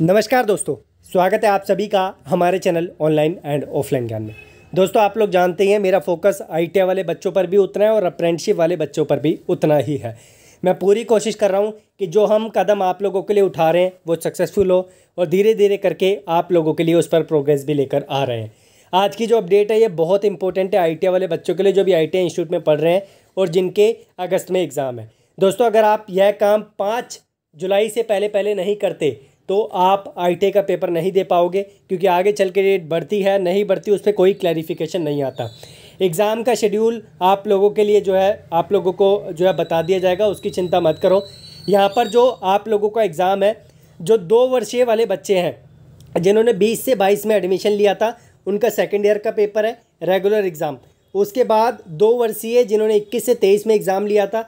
नमस्कार दोस्तों स्वागत है आप सभी का हमारे चैनल ऑनलाइन एंड ऑफलाइन ज्ञान में दोस्तों आप लोग जानते ही हैं मेरा फोकस आई वाले बच्चों पर भी उतना है और अप्रेंटशिप वाले बच्चों पर भी उतना ही है मैं पूरी कोशिश कर रहा हूँ कि जो हम कदम आप लोगों के लिए उठा रहे हैं वो सक्सेसफुल हो और धीरे धीरे करके आप लोगों के लिए उस पर प्रोग्रेस भी लेकर आ रहे हैं आज की जो अपडेट है ये बहुत इंपॉर्टेंट है आई वाले बच्चों के लिए जो भी आई इंस्टीट्यूट में पढ़ रहे हैं और जिनके अगस्त में एग्ज़ाम है दोस्तों अगर आप यह काम पाँच जुलाई से पहले पहले नहीं करते तो आप आई का पेपर नहीं दे पाओगे क्योंकि आगे चल के डेट बढ़ती है नहीं बढ़ती उस पर कोई क्लैरिफिकेशन नहीं आता एग्ज़ाम का शेड्यूल आप लोगों के लिए जो है आप लोगों को जो है बता दिया जाएगा उसकी चिंता मत करो यहाँ पर जो आप लोगों का एग्ज़ाम है जो दो वर्षीय वाले बच्चे हैं जिन्होंने 20 से 22 में एडमिशन लिया था उनका सेकेंड ईयर का पेपर है रेगुलर एग्ज़ाम उसके बाद दो वर्षीय जिन्होंने 21 से 23 में एग्ज़ाम लिया था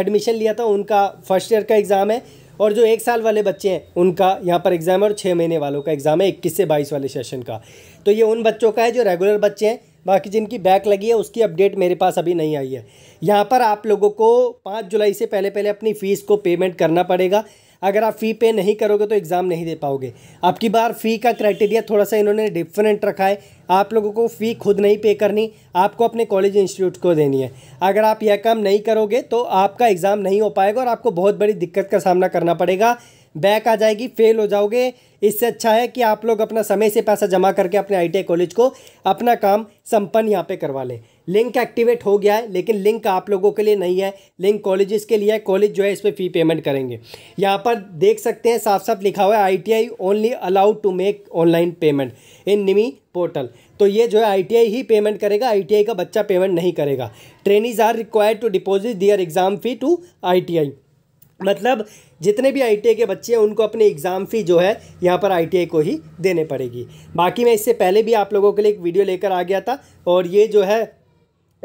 एडमिशन लिया था उनका फर्स्ट ईयर का एग्ज़ाम है और जो एक साल वाले बच्चे हैं उनका यहाँ पर एग्ज़ाम है और छः महीने वालों का एग्ज़ाम है इक्कीस से बाईस वाले सेशन का तो ये उन बच्चों का है जो रेगुलर बच्चे हैं बाकी जिनकी बैक लगी है उसकी अपडेट मेरे पास अभी नहीं आई है यहाँ पर आप लोगों को पाँच जुलाई से पहले पहले अपनी फ़ीस को पेमेंट करना पड़ेगा अगर आप फ़ी पे नहीं करोगे तो एग्ज़ाम नहीं दे पाओगे अब की बार फ़ी का क्राइटेरिया थोड़ा सा इन्होंने डिफरेंट रखा है आप लोगों को फ़ी खुद नहीं पे करनी आपको अपने कॉलेज इंस्टीट्यूट को देनी है अगर आप यह काम नहीं करोगे तो आपका एग्ज़ाम नहीं हो पाएगा और आपको बहुत बड़ी दिक्कत का सामना करना पड़ेगा बैक आ जाएगी फेल हो जाओगे इससे अच्छा है कि आप लोग अपना समय से पैसा जमा करके अपने आई कॉलेज को अपना काम संपन्न यहाँ पे करवा लें लिंक एक्टिवेट हो गया है लेकिन लिंक आप लोगों के लिए नहीं है लिंक कॉलेजेस के लिए है कॉलेज जो है इस पर फ़ी पेमेंट करेंगे यहाँ पर देख सकते हैं साफ साफ लिखा हुआ है I only allowed to make online payment in NIMI portal तो ये जो है आईटीआई ही पेमेंट करेगा आईटीआई का बच्चा पेमेंट नहीं करेगा trainees are required to deposit their exam fee to ITI मतलब जितने भी आई के बच्चे हैं उनको अपने एग्ज़ाम फ़ी जो है यहाँ पर आई को ही देने पड़ेगी बाकी मैं इससे पहले भी आप लोगों के लिए एक वीडियो लेकर आ गया था और ये जो है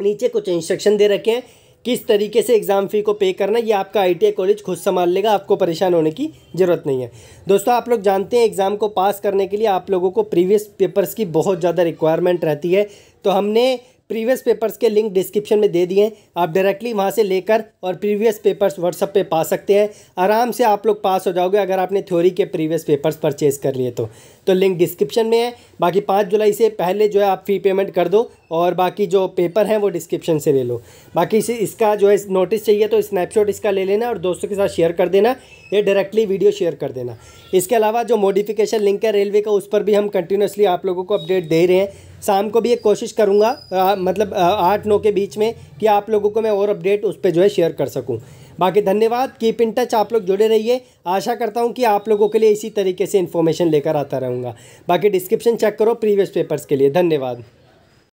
नीचे कुछ इंस्ट्रक्शन दे रखे हैं किस तरीके से एग्ज़ाम फ़ी को पे करना ये आपका आई कॉलेज खुद संभाल लेगा आपको परेशान होने की ज़रूरत नहीं है दोस्तों आप लोग जानते हैं एग्ज़ाम को पास करने के लिए आप लोगों को प्रीवियस पेपर्स की बहुत ज़्यादा रिक्वायरमेंट रहती है तो हमने प्रीवियस पेपर्स के लिंक डिस्क्रिप्शन में दे दिए हैं आप डायरेक्टली वहाँ से लेकर और प्रीवियस पेपर्स व्हाट्सअप पे पा सकते हैं आराम से आप लोग पास हो जाओगे अगर आपने थ्योरी के प्रीवियस पेपर्स परचेज़ कर लिए तो तो लिंक डिस्क्रिप्शन में है बाकी पाँच जुलाई से पहले जो है आप फ़ी पेमेंट कर दो और बाकी जो पेपर हैं वो डिस्क्रिप्शन से ले लो बाकी इस, इसका जो है नोटिस चाहिए तो स्नैपशॉट इसका ले लेना और दोस्तों के साथ शेयर कर देना या डायरेक्टली वीडियो शेयर कर देना इसके अलावा जो मॉडिफिकेशन लिंक है रेलवे का उस पर भी हम कंटिन्यूसली आप लोगों को अपडेट दे रहे हैं शाम को भी एक कोशिश करूँगा मतलब आठ नौ के बीच में कि आप लोगों को मैं और अपडेट उस पर जो है शेयर कर सकूँ बाकी धन्यवाद कीप इन टच आप लोग जुड़े रहिए आशा करता हूँ कि आप लोगों के लिए इसी तरीके से इन्फॉर्मेशन लेकर आता रहूँगा बाकी डिस्क्रिप्शन चेक करो प्रीवियस पेपर्स के लिए धन्यवाद